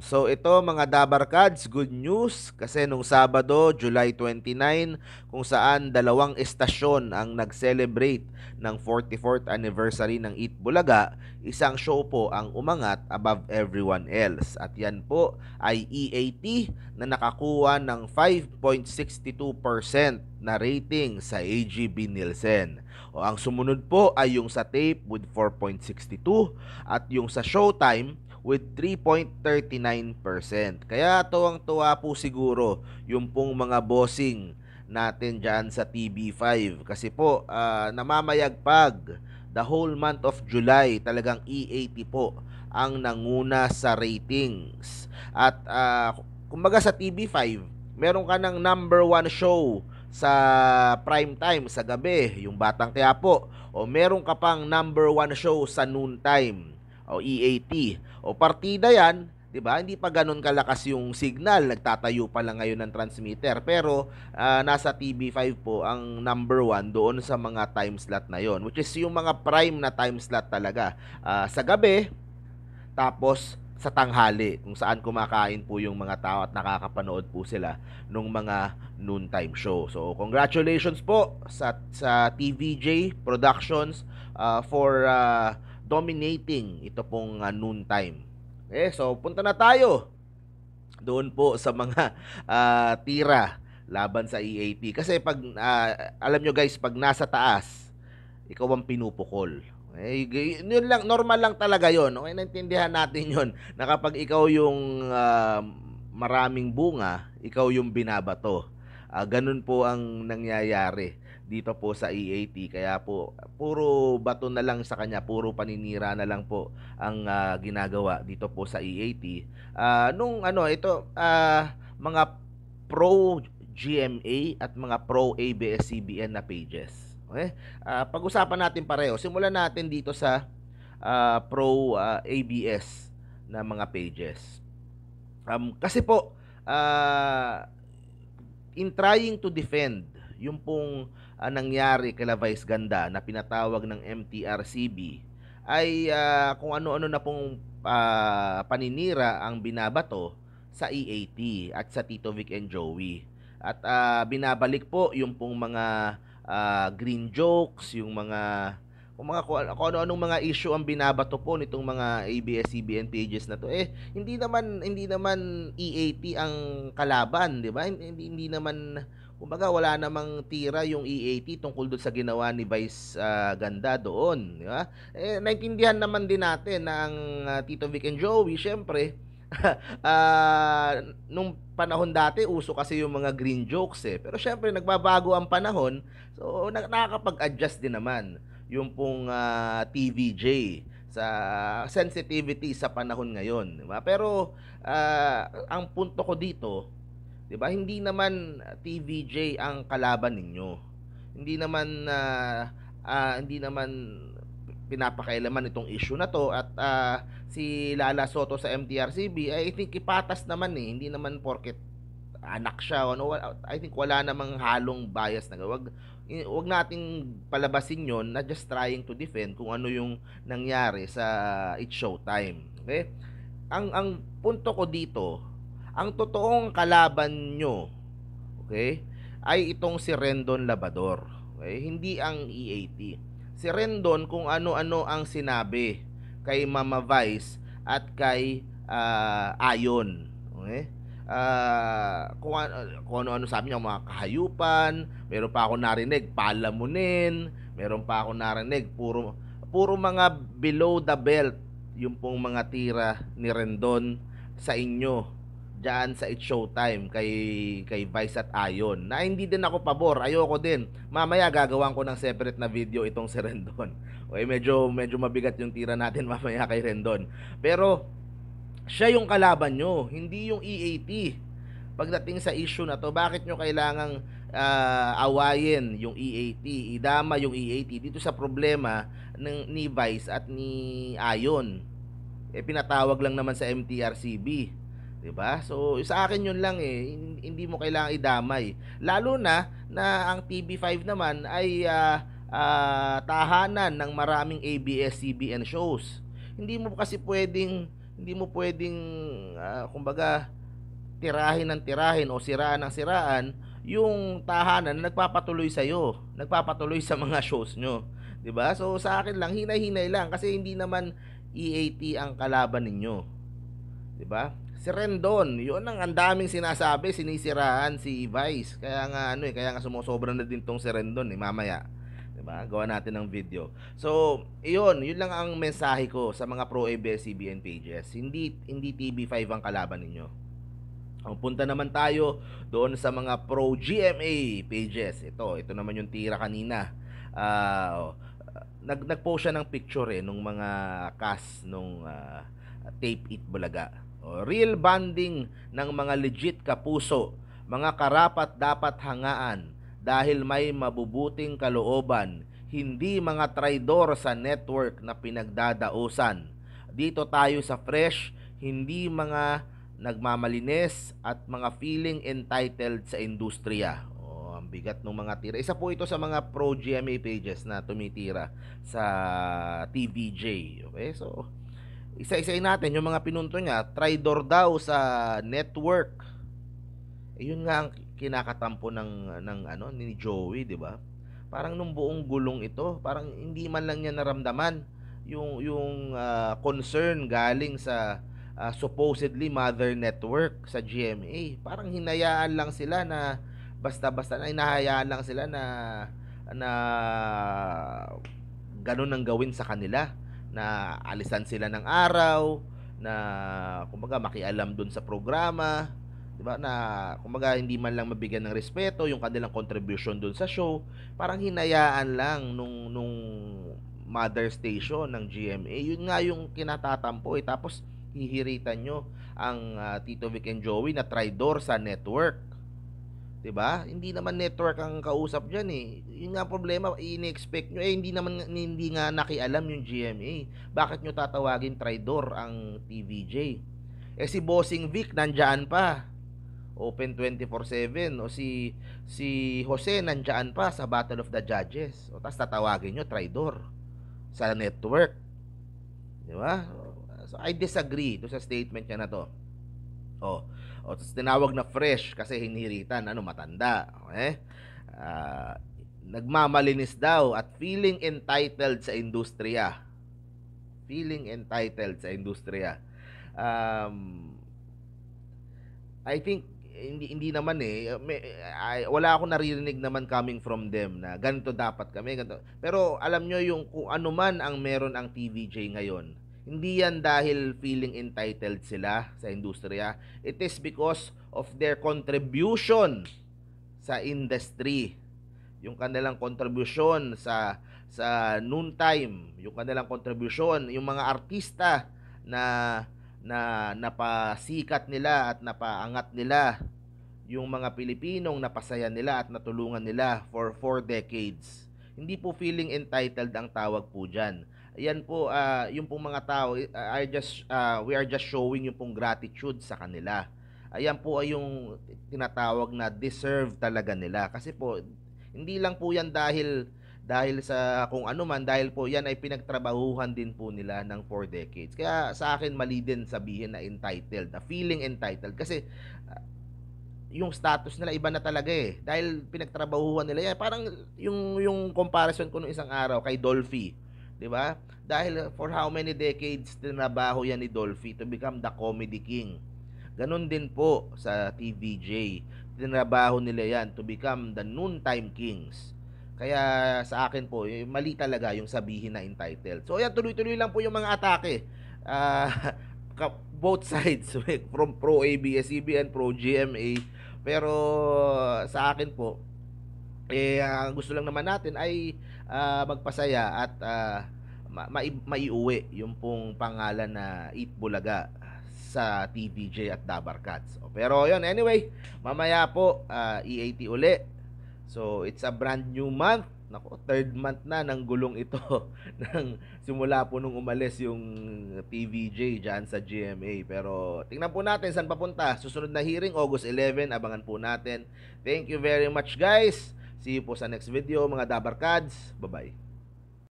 So ito mga Dabarkads, good news kasi nung Sabado, July 29, kung saan dalawang estasyon ang nag-celebrate ng 44th anniversary ng Eat Bulaga, isang show po ang umangat above everyone else. At yan po ay EAT na nakakuha ng 5.62% na rating sa AGB Nielsen. O ang sumunod po ay yung sa tape with 4.62 at yung sa showtime with 3.39%. Kaya tuwang-tuwa po siguro yung pong mga bossing natin dyan sa TB5 kasi po uh, namamayagpag the whole month of July talagang E80 po ang nanguna sa ratings at uh, kumbaga sa TB5 meron ka ng number one show sa prime time sa gabi yung Batang Tiapo o meron ka pang number one show sa noon time o EAT o partida yan, 'di ba? Hindi pa ganoon kalakas yung signal, nagtatayo pa lang ngayon ng transmitter. Pero uh, nasa TV5 po ang number one doon sa mga time slot na 'yon, which is yung mga prime na time slot talaga. Uh, sa gabi tapos sa tanghali kung saan kumakain po yung mga tao at nakakapanood po sila nung mga noontime show. So congratulations po sa sa TVJ Productions uh, for uh, dominating ito pong uh, noon time. Okay, so punta na tayo doon po sa mga uh, tira laban sa EAP. Kasi pag, uh, alam nyo guys, pag nasa taas, ikaw ang pinupukol. okay, yun lang, normal lang talaga yon Okay, naintindihan natin yon na kapag ikaw yung uh, maraming bunga, ikaw yung binabato. Uh, ganun po ang nangyayari dito po sa EAT kaya po puro bato na lang sa kanya puro paninira na lang po ang uh, ginagawa dito po sa EAT uh, ah, nung ano ito uh, mga pro GMA at mga pro ABS-CBN na pages okay uh, pag-usapan natin pareho simulan natin dito sa uh, pro uh, ABS na mga pages um, kasi po uh, in trying to defend yung pong ang nangyari kay Vice Ganda na pinatawag ng MTRCB ay uh, kung ano-ano na pong uh, paninira ang binabato sa EAT at sa Tito Vic and Joey. At uh, binabalik po yung pong mga uh, green jokes, yung mga kung mga ano, kung ano-anong mga issue ang binabato po nitong mga ABS-CBN pages na to eh hindi naman hindi naman EAT ang kalaban, di ba? Hindi, hindi naman Kumbaga wala namang tira yung EAT tungkol doon sa ginawa ni Vice uh, Ganda doon, di ba? Eh naintindihan naman din natin na uh, Tito Vic and Joey syempre uh, nung panahon dati uso kasi yung mga green jokes eh. Pero syempre nagbabago ang panahon, so nakakapag-adjust din naman yung pong uh, TVJ sa sensitivity sa panahon ngayon, di ba? Pero uh, ang punto ko dito 'Di ba? Hindi naman ah, TVJ ang kalaban ninyo. Hindi naman uh, uh, hindi naman pinapakailaman itong issue na to at uh, si Lala Soto sa MTRCB I think ipatas naman eh hindi naman porket anak siya ano I think wala namang halong bias na wag wag nating palabasin yon na just trying to defend kung ano yung nangyari sa It Showtime okay ang ang punto ko dito ang totoong kalaban nyo, okay, ay itong si Rendon Labador. Okay? Hindi ang EAT. Si Rendon kung ano-ano ang sinabi kay Mama Vice at kay uh, Ayon. Okay? Uh, kung, ano, kung ano-ano sabi niya, mga kahayupan, meron pa ako narinig, palamunin, meron pa ako narinig, puro, puro mga below the belt yung pong mga tira ni Rendon sa inyo dyan sa It's Showtime kay, kay Vice at Ayon na hindi din ako pabor. Ayoko din. Mamaya gagawan ko ng separate na video itong si Rendon. Okay, medyo, medyo mabigat yung tira natin mamaya kay Rendon. Pero siya yung kalaban nyo, hindi yung EAT. Pagdating sa issue na to, bakit nyo kailangang uh, awayin yung EAT, idama yung EAT dito sa problema ng ni Vice at ni Ayon. Eh pinatawag lang naman sa MTRCB. 'di ba? So sa akin 'yun lang eh, hindi mo kailangang idamay. Lalo na na ang TV5 naman ay uh, uh, tahanan ng maraming ABS-CBN shows. Hindi mo kasi pwedeng hindi mo pwedeng uh, kumbaga tirahin ng tirahin o siraan ng siraan yung tahanan na nagpapatuloy sa iyo, nagpapatuloy sa mga shows nyo. 'di ba? So sa akin lang hinay-hinay lang kasi hindi naman EAT ang kalaban ninyo. 'Di ba? Si Rendon, yun ang ang daming sinasabi, sinisiraan si Vice. Kaya nga ano eh, kaya nga sumusobra na din tong si Rendon eh, mamaya. 'Di ba? Gawa natin ng video. So, iyon, yun lang ang mensahe ko sa mga pro ABS-CBN pages. Hindi hindi TV5 ang kalaban ninyo. Ang punta naman tayo doon sa mga pro GMA pages. Ito, ito naman yung tira kanina. Uh, nag nag-post siya ng picture eh nung mga cast nung uh, tape it bulaga real bonding ng mga legit kapuso, mga karapat dapat hangaan dahil may mabubuting kalooban, hindi mga traidor sa network na pinagdadausan. Dito tayo sa fresh, hindi mga nagmamalines at mga feeling entitled sa industriya Oh, ang bigat ng mga tira. Isa po ito sa mga pro GMA pages na tumitira sa TVJ. Okay? So, isa isa natin yung mga pinunto niya. Tridor daw sa network. Eh, yun nga ang kinakatampo ng ng ano ni Joey, 'di ba? Parang nung buong gulong ito, parang hindi man lang niya naramdaman yung yung uh, concern galing sa uh, supposedly mother network sa GMA. Parang hinayaan lang sila na basta-basta na hinahayaan lang sila na na ganun ang gawin sa kanila na alisan sila ng araw, na kumbaga makialam doon sa programa, 'di ba? Na kumbaga hindi man lang mabigyan ng respeto yung kanilang contribution doon sa show, parang hinayaan lang nung nung mother station ng GMA. Yun nga yung kinatatampo eh. Tapos hihiritan nyo ang uh, Tito Vic and Joey na traitor sa network. 'di ba? Hindi naman network ang kausap diyan eh. Yun nga problema, inexpect nyo eh hindi naman hindi nga nakialam yung GMA. Bakit nyo tatawagin traitor ang TVJ? Eh si Bossing Vic nandiyan pa. Open 24/7 o si si Jose nandiyan pa sa Battle of the Judges. O tas tatawagin nyo traitor sa network. 'Di ba? So I disagree do sa statement niya na to. Oh. O tapos tinawag na fresh kasi hiniritan, ano, matanda. Okay? Uh, nagmamalinis daw at feeling entitled sa industriya. Feeling entitled sa industriya. Um, I think hindi hindi naman eh may, ay, wala akong naririnig naman coming from them na ganito dapat kami ganito. Pero alam nyo yung kung ano man ang meron ang TVJ ngayon hindi yan dahil feeling entitled sila sa industriya. It is because of their contribution sa industry. Yung kanilang contribution sa sa noon time, yung kanilang contribution, yung mga artista na na napasikat nila at napaangat nila yung mga Pilipinong napasaya nila at natulungan nila for four decades. Hindi po feeling entitled ang tawag po dyan yan po uh, yung pong mga tao I eh, just uh, we are just showing yung pong gratitude sa kanila. Ayan po ay yung tinatawag na deserve talaga nila kasi po hindi lang po yan dahil dahil sa kung ano man dahil po yan ay pinagtrabahuhan din po nila ng 4 decades. Kaya sa akin mali din sabihin na entitled, the feeling entitled kasi uh, yung status nila iba na talaga eh dahil pinagtrabahuhan nila yan. Parang yung yung comparison ko nung isang araw kay Dolphy 'di ba? Dahil uh, for how many decades tinabaho yan ni Dolphy to become the comedy king. Ganon din po sa TVJ. Tinabaho nila yan to become the noontime kings. Kaya sa akin po, eh, mali talaga yung sabihin na entitled. So ayan, tuloy-tuloy lang po yung mga atake. Uh, both sides, from pro ABS-CBN, pro GMA. Pero sa akin po, eh, ang gusto lang naman natin ay uh, magpasaya at uh, ma- maiuwi yung pong pangalan na Eat Bulaga sa TVJ at Dabar Cats. Pero yon anyway, mamaya po uh, ah, EAT uli. So it's a brand new month. Nako, third month na ng gulong ito nang simula po nung umalis yung TVJ diyan sa GMA. Pero tingnan po natin saan papunta. Susunod na hearing August 11, abangan po natin. Thank you very much guys. See you po sa next video mga Dabarkads. Bye-bye.